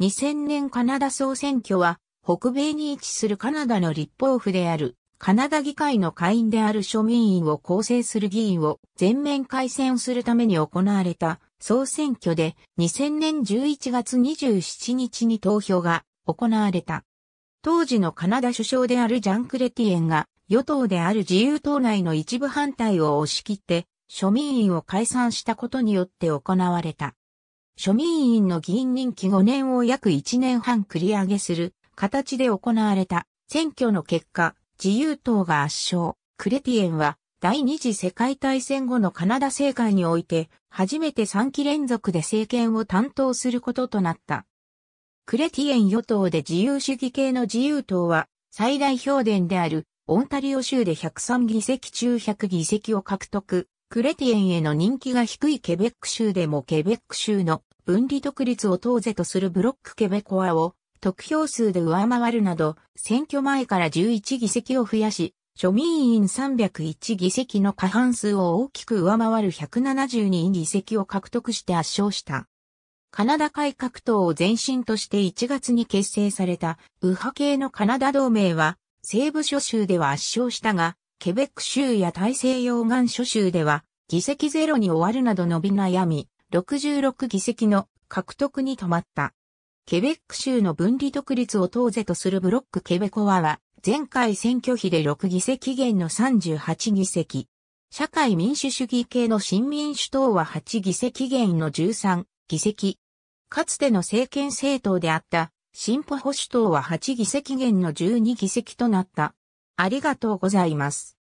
2000年カナダ総選挙は、北米に位置するカナダの立法府である、カナダ議会の会員である庶民員を構成する議員を全面改選するために行われた総選挙で2000年11月27日に投票が行われた。当時のカナダ首相であるジャンクレティエンが与党である自由党内の一部反対を押し切って庶民員を解散したことによって行われた。庶民院の議員任期5年を約1年半繰り上げする形で行われた選挙の結果、自由党が圧勝、クレティエンは第二次世界大戦後のカナダ政界において初めて3期連続で政権を担当することとなった。クレティエン与党で自由主義系の自由党は最大評伝であるオンタリオ州で103議席中100議席を獲得。クレティエンへの人気が低いケベック州でもケベック州の分離独立を当是とするブロックケベコアを得票数で上回るなど、選挙前から11議席を増やし、庶民員301議席の過半数を大きく上回る172議席を獲得して圧勝した。カナダ改革党を前身として1月に結成された右派系のカナダ同盟は、西部諸州では圧勝したが、ケベック州や大西洋岸諸州では議席ゼロに終わるなど伸び悩み、66議席の獲得に止まった。ケベック州の分離独立を当是とするブロックケベコアは、前回選挙比で6議席減の38議席。社会民主主義系の新民主党は8議席減の13議席。かつての政権政党であった進歩保守党は8議席減の12議席となった。ありがとうございます。